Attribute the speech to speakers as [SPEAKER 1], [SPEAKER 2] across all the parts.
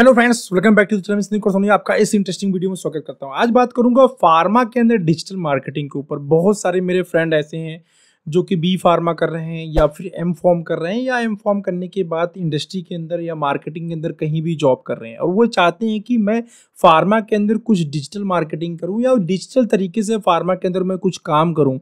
[SPEAKER 1] hello friends welcome back to Soni आपका इस interesting video में स्वागत करता हूँ आज बात करूंगा फार्मा के अंदर डिजिटल मार्केटिंग के ऊपर बहुत सारे मेरे फ्रेंड ऐसे हैं जो कि बी फार्मा कर रहे हैं या फिर एम फॉर्म कर रहे हैं या एम फॉर्म करने के बाद इंडस्ट्री के अंदर या मार्केटिंग के अंदर कहीं भी जॉब कर रहे हैं और वो चाहते हैं कि मैं फार्मा के अंदर कुछ डिजिटल मार्केटिंग करूँ या डिजिटल तरीके से फार्मा के अंदर मैं कुछ काम करूँ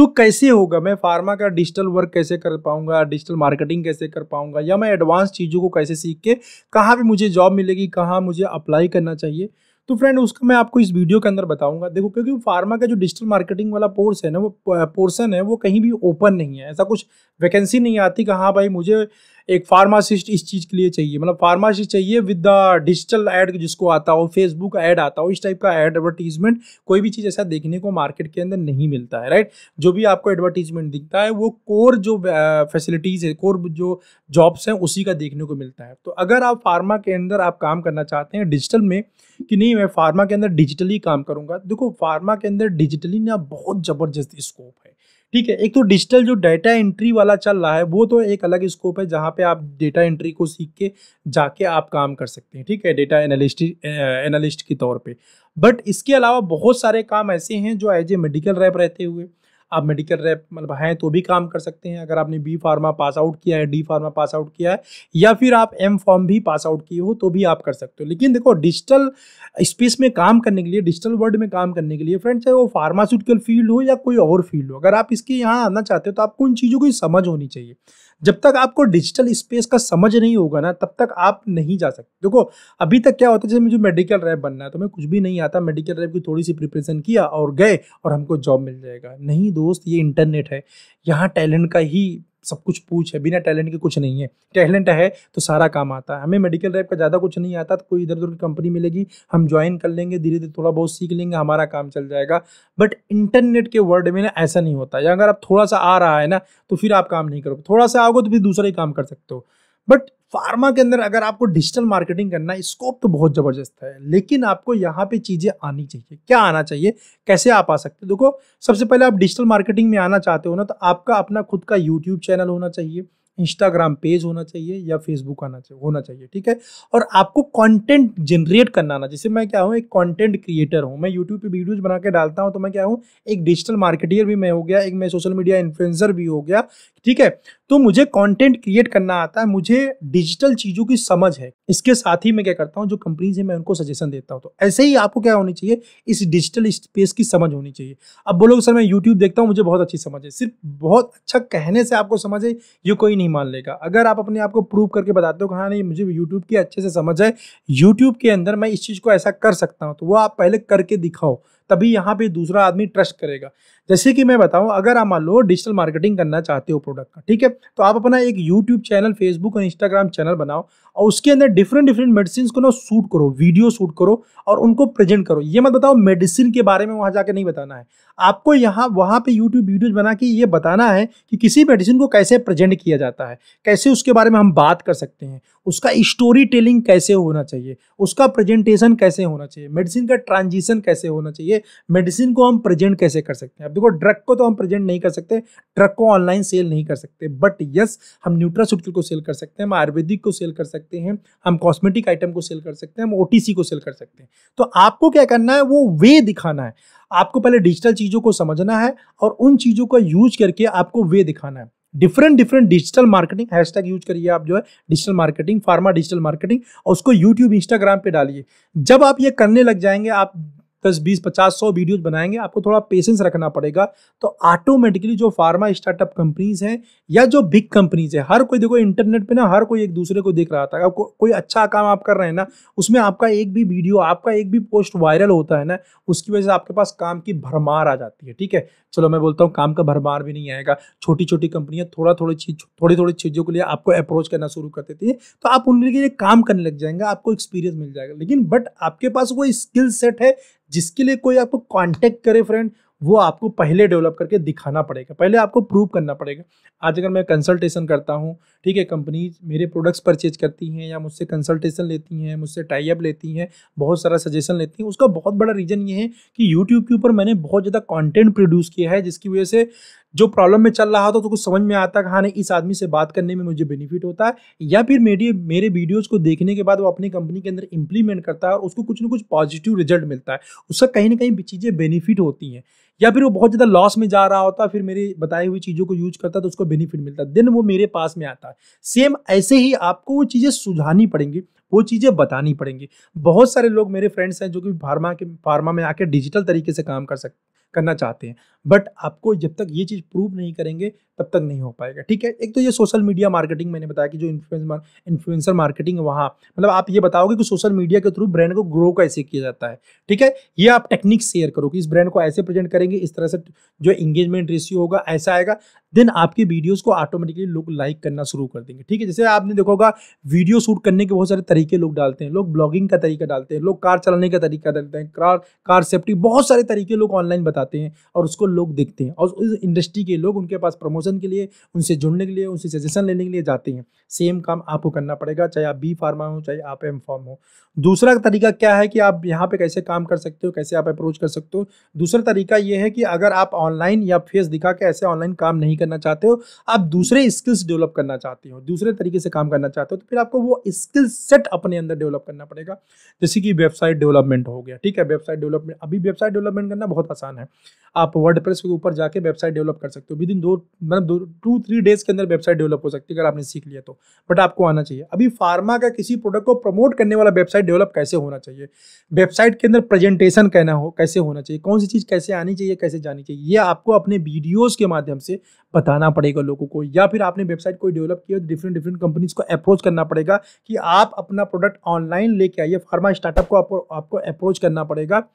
[SPEAKER 1] तो कैसे होगा मैं फार्मा का डिजिटल वर्क कैसे कर पाऊंगा डिजिटल मार्केटिंग कैसे कर पाऊंगा या मैं एडवांस चीज़ों को कैसे सीख के कहाँ पर मुझे जॉब मिलेगी कहाँ मुझे अप्लाई करना चाहिए तो फ्रेंड उसका मैं आपको इस वीडियो के अंदर बताऊंगा देखो क्योंकि फार्मा का जो डिजिटल मार्केटिंग वाला पोर्स है ना वो पोर्सन है वो कहीं भी ओपन नहीं है ऐसा कुछ वैकेंसी नहीं आती कि हाँ भाई मुझे एक फार्मासिस्ट इस चीज़ के लिए चाहिए मतलब फार्मासिस्ट चाहिए विद द डिजिटल एड जिसको आता हो फेसबुक ऐड आता हो इस टाइप का एड एडवर्टीजमेंट कोई भी चीज़ ऐसा देखने को मार्केट के अंदर नहीं मिलता है राइट जो भी आपको एडवर्टीजमेंट दिखता है वो कोर जो फैसिलिटीज़ है कोर जो जॉब्स हैं उसी का देखने को मिलता है तो अगर आप फार्मा के अंदर आप काम करना चाहते हैं डिजिटल में कि नहीं मैं फार्मा के अंदर डिजिटली काम करूँगा देखो फार्मा के अंदर डिजिटली ना बहुत ज़बरदस्त स्कोप है ठीक है एक तो डिजिटल जो डाटा एंट्री वाला चल रहा है वो तो एक अलग स्कोप है जहाँ पे आप डेटा एंट्री को सीख के जाके आप काम कर सकते हैं ठीक है डेटा एनालिस्ट एनालिस्ट के तौर पर बट इसके अलावा बहुत सारे काम ऐसे हैं जो एज ए मेडिकल रैप रहते हुए आप मेडिकल रेप मतलब हैं तो भी काम कर सकते हैं अगर आपने बी फार्मा पास आउट किया है डी फार्मा पास आउट किया है या फिर आप एम फॉर्म भी पास आउट किए हो तो भी आप कर सकते हो लेकिन देखो डिजिटल स्पेस में काम करने के लिए डिजिटल वर्ल्ड में काम करने के लिए फ्रेंड चाहे वो फार्मास्यूटिकल फील्ड हो या कोई और फील्ड हो अगर आप इसके यहाँ आना चाहते हो तो आपको उन चीज़ों की समझ होनी चाहिए जब तक आपको डिजिटल स्पेस का समझ नहीं होगा ना तब तक आप नहीं जा सकते देखो अभी तक क्या होता है जैसे मुझे मेडिकल रैप बनना है तो मैं कुछ भी नहीं आता मेडिकल रैप की थोड़ी सी प्रिपरेशन किया और गए और हमको जॉब मिल जाएगा नहीं दोस्त ये इंटरनेट है यहाँ टैलेंट का ही सब कुछ पूछ है बिना टैलेंट के कुछ नहीं है टैलेंट है तो सारा काम आता है हमें मेडिकल रैप का ज़्यादा कुछ नहीं आता तो कोई इधर उधर की कंपनी मिलेगी हम ज्वाइन कर लेंगे धीरे धीरे थोड़ा बहुत सीख लेंगे हमारा काम चल जाएगा बट इंटरनेट के वर्ल्ड में ना ऐसा नहीं होता या अगर आप थोड़ा सा आ रहा है ना तो फिर आप काम नहीं करोगे थोड़ा सा आओगे तो फिर दूसरा ही काम कर सकते हो बट फार्मा के अंदर अगर आपको डिजिटल मार्केटिंग करना है स्कोप तो बहुत ज़बरदस्त है लेकिन आपको यहाँ पे चीज़ें आनी चाहिए क्या आना चाहिए कैसे आप आ सकते हो देखो सबसे पहले आप डिजिटल मार्केटिंग में आना चाहते हो ना तो आपका अपना खुद का यूट्यूब चैनल होना चाहिए इंस्टाग्राम पेज होना चाहिए या फेसबुक आना चाहिए होना चाहिए ठीक है और आपको कंटेंट जनरेट करना आना जैसे मैं क्या हूँ एक कंटेंट क्रिएटर हूँ मैं यूट्यूब पे वीडियोज बना के डालता हूँ तो मैं क्या हूँ एक डिजिटल मार्केटियर भी मैं हो गया एक मैं सोशल मीडिया इन्फ्लुएंसर भी हो गया ठीक है तो मुझे कंटेंट क्रिएट करना आता है मुझे डिजिटल चीज़ों की समझ है इसके साथ ही मैं क्या करता हूँ जो कंपनीज है मैं उनको सजेशन देता हूँ तो ऐसे ही आपको क्या होनी चाहिए इस डिजिटल स्पेस की समझ होनी चाहिए अब बोलोगे सर मैं यूट्यूब देखता हूँ मुझे बहुत अच्छी समझ है सिर्फ बहुत अच्छा कहने से आपको समझ है ये कोई नहीं मान लेगा अगर आप अपने आप को प्रूव करके बताते हो हाँ नहीं मुझे यूट्यूब की अच्छे से समझ है यूट्यूब के अंदर मैं इस चीज़ को ऐसा कर सकता हूँ तो वो आप पहले करके दिखाओ तभी यहाँ पे दूसरा आदमी ट्रस्ट करेगा जैसे कि मैं बताऊँ अगर आप मान लो डिजिटल मार्केटिंग करना चाहते हो प्रोडक्ट का ठीक है तो आप अपना एक यूट्यूब चैनल फेसबुक और इंस्टाग्राम चैनल बनाओ और उसके अंदर डिफरेंट डिफरेंट मेडिसिन को ना शूट करो वीडियो शूट करो और उनको प्रेजेंट करो ये मत बताओ मेडिसिन के बारे में वहाँ जाकर नहीं बताना है आपको यहाँ वहाँ पर यूट्यूब वीडियोज बना के ये बताना है कि किसी मेडिसिन को कैसे प्रेजेंट किया जाता है कैसे उसके बारे में हम बात कर सकते हैं उसका स्टोरी टेलिंग कैसे होना चाहिए उसका प्रेजेंटेशन कैसे होना चाहिए मेडिसिन का ट्रांजिशन कैसे होना चाहिए मेडिसिन को हम प्रेजेंट कैसे कर सकते हैं अब देखो ड्रग को तो हम प्रेजेंट नहीं कर सकते ड्रग को ऑनलाइन सेल नहीं कर सकते बट यस हम न्यूट्रास्यूटिकल को सेल कर सकते हैं हम आयुर्वेदिक को सेल कर सकते हैं हम कॉस्मेटिक आइटम को सेल कर सकते हैं हम ओ को सेल कर सकते हैं तो आपको क्या करना है वो वे दिखाना है आपको पहले डिजिटल चीज़ों को समझना है और उन चीज़ों का यूज करके आपको वे दिखाना है different different digital marketing hashtag use करिए आप जो है digital marketing pharma digital marketing और उसको यूट्यूब इंस्टाग्राम पे डालिए जब आप ये करने लग जाएंगे आप दस बीस पचास सौ वीडियोज बनाएंगे आपको थोड़ा पेशेंस रखना पड़ेगा तो ऑटोमेटिकली जो फार्मा स्टार्टअप कंपनीज हैं या जो बिग कंपनीज है हर कोई देखो इंटरनेट पे ना हर कोई एक दूसरे को देख रहा था को, कोई अच्छा काम आप कर रहे हैं ना उसमें आपका एक भी वीडियो आपका एक भी पोस्ट वायरल होता है ना उसकी वजह से आपके पास काम की भरमार आ जाती है ठीक है चलो मैं बोलता हूँ काम का भरमार भी नहीं आएगा छोटी छोटी कंपनियाँ थोड़ा थोड़ी चीज थोड़ी थोड़ी चीज़ों के लिए आपको अप्रोच करना शुरू कर देती है तो आप उनके लिए काम करने लग जाएंगे आपको एक्सपीरियंस मिल जाएगा लेकिन बट आपके पास वो स्किल सेट है जिसके लिए कोई आपको कॉन्टैक्ट करे फ्रेंड वो आपको पहले डेवलप करके दिखाना पड़ेगा पहले आपको प्रूव करना पड़ेगा आज अगर मैं कंसल्टेशन करता हूँ ठीक है कंपनीज मेरे प्रोडक्ट्स परचेज करती हैं या मुझसे कंसल्टेशन लेती हैं मुझसे टाइप लेती हैं बहुत सारा सजेशन लेती हैं उसका बहुत बड़ा रीज़न ये है कि यूट्यूब के ऊपर मैंने बहुत ज़्यादा कॉन्टेंट प्रोड्यूस किया है जिसकी वजह से जो प्रॉब्लम में चल रहा था तो कुछ समझ में आता है हाँ नहीं इस आदमी से बात करने में मुझे बेनिफिट होता है या फिर मेरे मेरे वीडियोज को देखने के बाद वो अपनी कंपनी के अंदर इंप्लीमेंट करता है और उसको कुछ ना कुछ पॉजिटिव रिजल्ट मिलता है उसका कहीं ना कहीं चीज़ें बेनिफिट होती हैं या फिर वो बहुत ज़्यादा लॉस में जा रहा होता है फिर मेरी बताई हुई चीज़ों को यूज करता है तो उसको बेनिफिट मिलता है देन वो मेरे पास में आता है सेम ऐसे ही आपको वो चीज़ें सुझानी पड़ेंगी वो चीज़ें बतानी पड़ेंगी बहुत सारे लोग मेरे फ्रेंड्स हैं जो कि फार्मा के फार्मा में आकर डिजिटल तरीके से काम कर सकते करना चाहते हैं बट आपको जब तक ये चीज़ प्रूव नहीं करेंगे तब तक नहीं हो पाएगा ठीक है एक तो ये सोशल मीडिया मार्केटिंग मैंने बताया कि जो इन्फ्लुएंस इन्फ्लुएंसर मार्केटिंग है वहाँ मतलब आप ये बताओगे कि सोशल मीडिया के थ्रू ब्रांड को ग्रो कैसे किया जाता है ठीक है ये आप टेक्निक शेयर करो कि इस ब्रांड को ऐसे प्रेजेंट करेंगे इस तरह से जो एंगेजमेंट रेशियो होगा ऐसा आएगा देन आपकी वीडियोज़ को ऑटोमेटिकली लोग लाइक करना शुरू कर देंगे ठीक है जैसे आपने देखा होगा वीडियो शूट करने के बहुत सारे तरीके लोग डालते हैं लोग ब्लॉगिंग का तरीका डालते हैं लोग कार चलाने का तरीका डालते हैं कार कार सेफ्टी बहुत सारे तरीके लोग ऑनलाइन बताते हैं और उसको लोग देखते हैं और उस इंडस्ट्री के लोग उनके पास प्रमोशन कंसल्टेशन के लिए उनसे जुड़ने के लिए उनसे सजेशन लेने के लिए जाते हैं सेम काम आपको करना पड़ेगा चाहे आप बी फार्मा हो चाहे आप एम फार्म हो दूसरा तरीका क्या है कि आप यहाँ पे कैसे काम कर सकते हो कैसे आप अप्रोच कर सकते हो दूसरा तरीका यह है कि अगर आप ऑनलाइन या फेस दिखा के ऐसे ऑनलाइन काम नहीं करना चाहते हो आप दूसरे स्किल्स डेवलप करना चाहते हो दूसरे तरीके से काम करना चाहते हो तो फिर आपको वो स्किल सेट अपने अंदर डेवलप करना पड़ेगा जैसे कि वेबसाइट डेवलपमेंट हो गया ठीक है वेबसाइट डेवलपमेंट अभी वेबसाइट डेवलपमेंट करना बहुत आसान है आप वर्ड के ऊपर जाके वेबसाइट डेवलप कर सकते हो विद इन दो मतलब ना दो टू थ्री डेज के अंदर वेबसाइट डेवलप हो सकती है अगर आपने सीख लिया तो बट आपको आना चाहिए अभी फार्मा का किसी प्रोडक्ट को प्रमोट करने वाला वेबसाइट डेवलप कैसे होना चाहिए वेबसाइट के अंदर प्रेजेंटेशन कहना हो कैसे होना चाहिए कौन सी चीज़ कैसे आनी चाहिए कैसे जानी चाहिए ये आपको अपने वीडियोज़ के माध्यम से बताना पड़ेगा लोगों को या फिर आपने वेबसाइट कोई डेवलप किया डिफरेंट डिफरेंट कंपनीज को अप्रोच करना पड़ेगा कि आप अपना प्रोडक्ट ऑनलाइन लेके आइए फार्मा स्टार्टअप को आपको आपको अप्रोच करना पड़ेगा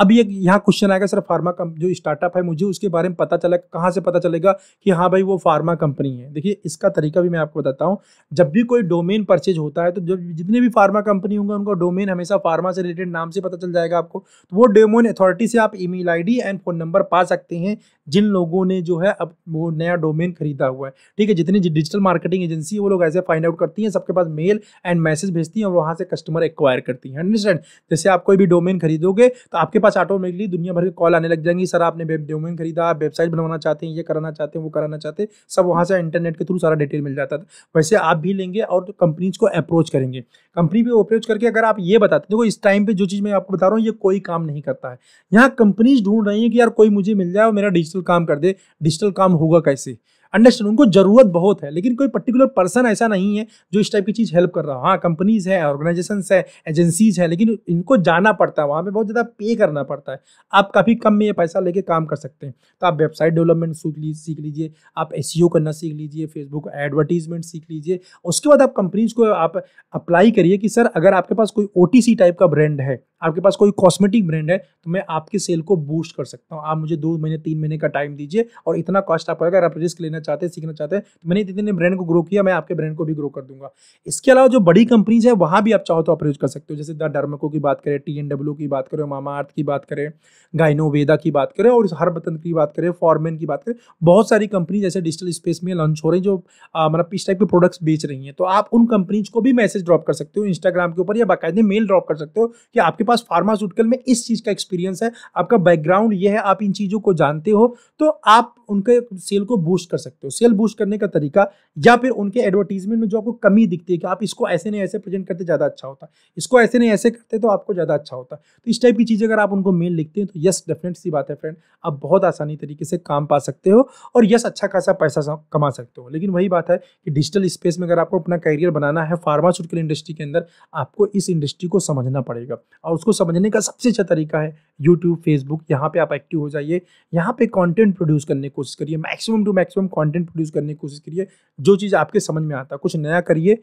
[SPEAKER 1] अब ये यहाँ क्वेश्चन आएगा सर फार्मा कंप जो स्टार्टअप है मुझे उसके बारे में पता चला कहाँ से पता चलेगा कि हाँ भाई वो फार्मा कंपनी है देखिए इसका तरीका भी मैं आपको बताता हूँ जब भी कोई डोमेन परचेज होता है तो जब जितने भी फार्मा कंपनी होंगे उनका डोमेन हमेशा फार्मा से रिलेटेड नाम से पता चल जाएगा आपको तो वो डोमेन अथॉरिटी से आप email ID and phone number पा सकते हैं जिन लोगों ने जो है अब वो नया डोमेन खरीदा हुआ है ठीक है जितनी डिजिटल मार्केटिंग एजेंसी है वो लोग ऐसे फाइंड आउट करती हैं सबके पास मेल एंड मैसेज भेजती हैं और वहाँ से कस्टमर एक्वायर करती हैं अंडरस्टैंड जैसे आप कोई भी डोमेन खरीदोगे तो आपके पास ऑटोमेटिकली दुनिया भर के कॉल आने लग जाएंगी सर आपने वेब डोमेन खरीदा आप वेबसाइट बनवाना चाहते हैं ये कराना चाहते हैं वो कराना चाहते हैं सब वहाँ से इंटरनेट के थ्रू सारा डिटेल मिल जाता था वैसे आप भी लेंगे और तो कंपनीज को अप्रोच करेंगे कंपनी पे अप्रोच करके अगर आप ये बताते देखो इस टाइम पर जो चीज़ मैं आपको बता रहा हूँ ये कोई काम नहीं करता है यहाँ कंपनीज ढूंढ रही हैं कि यार कोई मुझे मिल जाए और मेरा डिजिटल काम कर दे डिजिटल काम होगा कैसे अंडरस्टैंड उनको जरूरत बहुत है लेकिन कोई पर्टिकुलर पर्सन ऐसा नहीं है जो इस टाइप की चीज़ हेल्प कर रहा हो हाँ कंपनीज है ऑर्गेनाइजेशन है एजेंसीज है लेकिन इनको जाना पड़ता है वहाँ पर बहुत ज़्यादा पे करना पड़ता है आप काफ़ी कम में ये पैसा लेके काम कर सकते हैं तो आप वेबसाइट डेवलपमेंट सीख लीजिए सीख लीजिए आप एस e करना सीख लीजिए फेसबुक एडवर्टीजमेंट सीख लीजिए उसके बाद आप कंपनीज को आप अप्लाई करिए कि सर अगर आपके पास कोई ओ टाइप का ब्रांड है आपके पास कोई कॉस्मेटिक ब्रांड है तो मैं आपकी सेल को बूस्ट कर सकता हूँ आप मुझे दो महीने तीन महीने का टाइम दीजिए और इतना कॉस्ट आप अगर आप रिस्क लेना चाहते हैं सीखना चाहते हैं तो मैंने इतने ब्रांड को ग्रो किया मैं आपके ब्रांड को भी ग्रो कर दूंगा इसके अलावा जो बड़ी कंपनीज है वहाँ भी आप चाहो तो आप कर सकते हो जैसे द डर्मको की बात करें टी की बात करें मामा अर्थ की बात करें गाइनोवेदा की बात करें और हर बतन की बात करें फॉरमेन की बात करें बहुत सारी कंपनी जैसे डिजिटल स्पेस में लॉन्च हो रही जो मतलब इस टाइप के प्रोडक्ट्स बेच रही हैं तो आप उन कंपनीज को भी मैसेज ड्रॉप कर सकते हो इंस्टाग्राम के ऊपर या बाकायदे मेल ड्रॉप कर सकते हो कि आपके पास फार्मास्यूटिकल में इस चीज़ का एक्सपीरियंस है आपका बैकग्राउंड ये है आप इन चीज़ों को जानते हो तो आप उनके सेल को बूस्ट कर सकते हो सेल बूस्ट करने का तरीका या फिर उनके एडवर्टीजमेंट में जो आपको कमी दिखती है कि आप इसको ऐसे नहीं ऐसे प्रेजेंट करते ज़्यादा अच्छा होता इसको ऐसे नहीं ऐसे करते तो आपको ज़्यादा अच्छा होता तो इस टाइप की चीज़ अगर आप उनको मेल लिखते हैं तो यस डेफिनेट सी बात है फ्रेंड आप बहुत आसानी तरीके से काम पा सकते हो और यस अच्छा खासा पैसा कमा सकते हो लेकिन वही बात है कि डिजिटल स्पेस में अगर आपको अपना करियर बनाना है फार्मास्यूटिकल इंडस्ट्री के अंदर आपको इस इंडस्ट्री को समझना पड़ेगा और उसको समझने का सबसे अच्छा तरीका है यूट्यूब फेसबुक यहाँ पे आप एक्टिव हो जाइए यहाँ पे कंटेंट प्रोड्यूस करने की कोशिश करिए maximum to maximum content produce करने की कोशिश करिए जो चीज़ आपके समझ में आता है कुछ नया करिए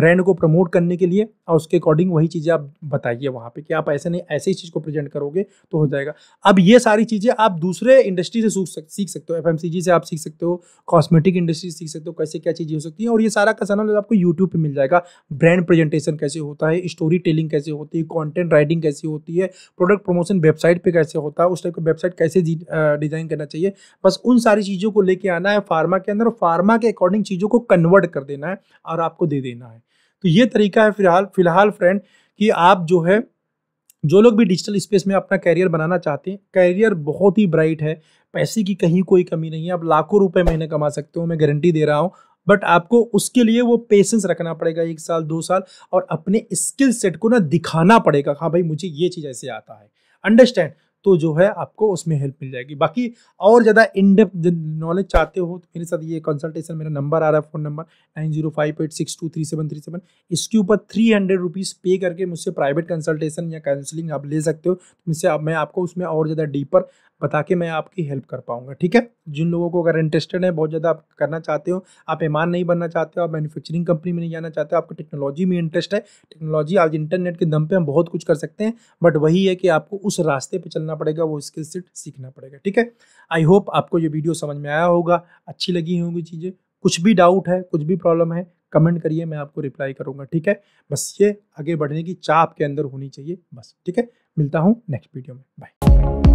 [SPEAKER 1] ब्रांड को प्रमोट करने के लिए और उसके अकॉर्डिंग वही चीज़ें आप बताइए वहाँ पर कि आप ऐसे नहीं ऐसे ही चीज़ को प्रेजेंट करोगे तो हो जाएगा अब ये सारी चीज़ें आप दूसरे इंडस्ट्री से सीख सकते हो एफ से आप सीख सकते हो कॉस्मेटिक इंडस्ट्री से सीख सकते हो कैसे क्या चीज़ें हो सकती हैं और ये सारा का सारा आपको यूट्यूब पर मिल जाएगा ब्रांड प्रेजेंटेशन कैसे होता है स्टोरी टेलिंग कैसे होती है कॉन्टेंट राइटिंग कैसी होती है प्रोडक्ट प्रमोशन वेबसाइट वेबसाइट पे कैसे होता है उस टाइप की वेबसाइट कैसे डिज़ाइन करना चाहिए बस उन सारी चीज़ों को लेके आना है फार्मा के अंदर फार्मा के अकॉर्डिंग चीज़ों को कन्वर्ट कर देना है और आपको दे देना है तो ये तरीका है फिलहाल फिलहाल फ्रेंड कि आप जो है जो लोग भी डिजिटल स्पेस में अपना कैरियर बनाना चाहते हैं कैरियर बहुत ही ब्राइट है पैसे की कहीं कोई कमी नहीं है आप लाखों रुपए महीने कमा सकते हो मैं गारंटी दे रहा हूँ बट आपको उसके लिए वो पेशेंस रखना पड़ेगा एक साल दो साल और अपने स्किल सेट को ना दिखाना पड़ेगा हाँ भाई मुझे ये चीज़ ऐसे आता है अंडरस्टैंड तो जो है आपको उसमें हेल्प मिल जाएगी बाकी और ज़्यादा इनडेप्थ नॉलेज चाहते हो तो मेरे साथ ये कंसल्टेशन मेरा नंबर आ रहा है phone number nine zero five eight six two three seven three seven इसके ऊपर थ्री हंड्रेड रुपीज़ पे करके मुझसे प्राइवेट कंसल्टेशन या काउंसलिंग आप ले सकते हो मुझसे तो मैं आपको उसमें और ज़्यादा डीपर बता के मैं आपकी हेल्प कर पाऊंगा ठीक है जिन लोगों को अगर इंटरेस्टेड है बहुत ज़्यादा आप करना चाहते हो आप ईमान नहीं बनना चाहते हो आप मैन्युफैक्चरिंग कंपनी में नहीं जाना चाहते हो आपको टेक्नोलॉजी में इंटरेस्ट है टेक्नोलॉजी आज इंटरनेट के दम पर हम बहुत कुछ कर सकते हैं बट वही है कि आपको उस रास्ते पर चलना पड़ेगा वो स्किल सेट सीखना पड़ेगा ठीक है आई होप आपको ये वीडियो समझ में आया होगा अच्छी लगी होंगी चीज़ें कुछ भी डाउट है कुछ भी प्रॉब्लम है कमेंट करिए मैं आपको रिप्लाई करूँगा ठीक है बस ये आगे बढ़ने की चाह आपके अंदर होनी चाहिए बस ठीक है मिलता हूँ नेक्स्ट वीडियो में बाय